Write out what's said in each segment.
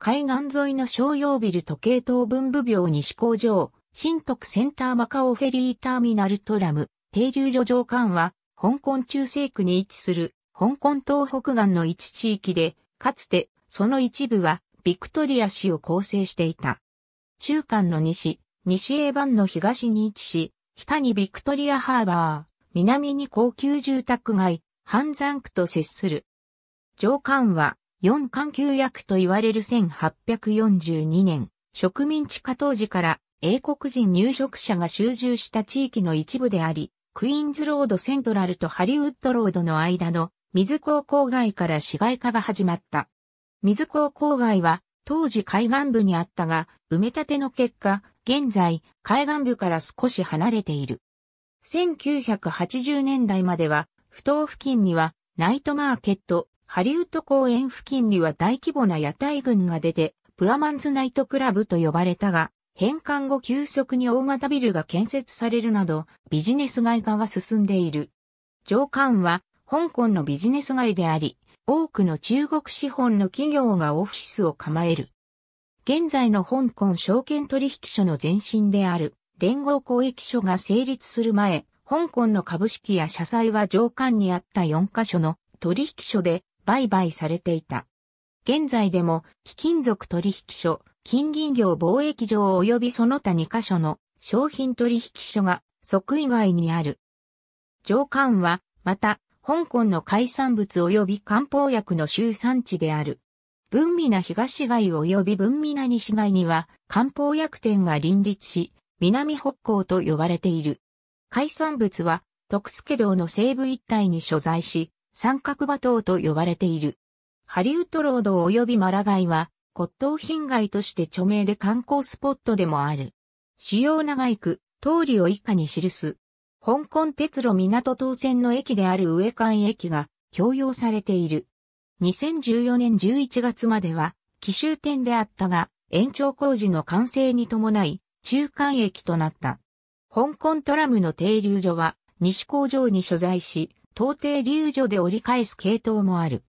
海岸沿いの商用ビル時計塔文部病西工場、新徳センターマカオフェリーターミナルトラム、停留所上間は、香港中西区に位置する、香港東北岸の一地域で、かつて、その一部は、ビクトリア市を構成していた。中間の西、西英版の東に位置し、北にビクトリアハーバー、南に高級住宅街、半山区と接する。上間は、四環旧約と言われる1842年、植民地化当時から英国人入植者が集中した地域の一部であり、クイーンズロードセントラルとハリウッドロードの間の水港郊外から市街化が始まった。水港郊外は当時海岸部にあったが、埋め立ての結果、現在海岸部から少し離れている。1980年代までは、不当付近にはナイトマーケット、ハリウッド公園付近には大規模な屋台群が出て、プアマンズナイトクラブと呼ばれたが、返還後急速に大型ビルが建設されるなど、ビジネス街化が進んでいる。上官は、香港のビジネス街であり、多くの中国資本の企業がオフィスを構える。現在の香港証券取引所の前身である、連合公益所が成立する前、香港の株式や社債は上官にあった4カ所の取引所で、売買されていた。現在でも、貴金属取引所、金銀業貿易場及びその他2カ所の商品取引所が即以外にある。上官は、また、香港の海産物及び漢方薬の集産地である。文美な東街及び文美な西街には漢方薬店が林立し、南北港と呼ばれている。海産物は、徳助道の西部一帯に所在し、三角馬頭と呼ばれている。ハリウッドロード及びマラガイは骨董品街として著名で観光スポットでもある。主要長井区、通りを以下に記す。香港鉄路港東線の駅である上間駅が共用されている。2014年11月までは、奇襲店であったが、延長工事の完成に伴い、中間駅となった。香港トラムの停留所は、西工場に所在し、到底流女で折り返す系統もある。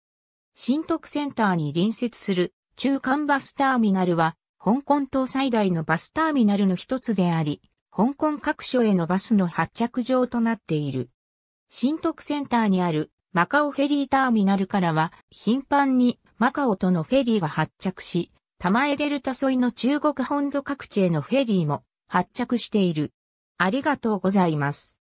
新徳センターに隣接する中間バスターミナルは、香港島最大のバスターミナルの一つであり、香港各所へのバスの発着場となっている。新徳センターにあるマカオフェリーターミナルからは、頻繁にマカオとのフェリーが発着し、玉江デルタ沿いの中国本土各地へのフェリーも発着している。ありがとうございます。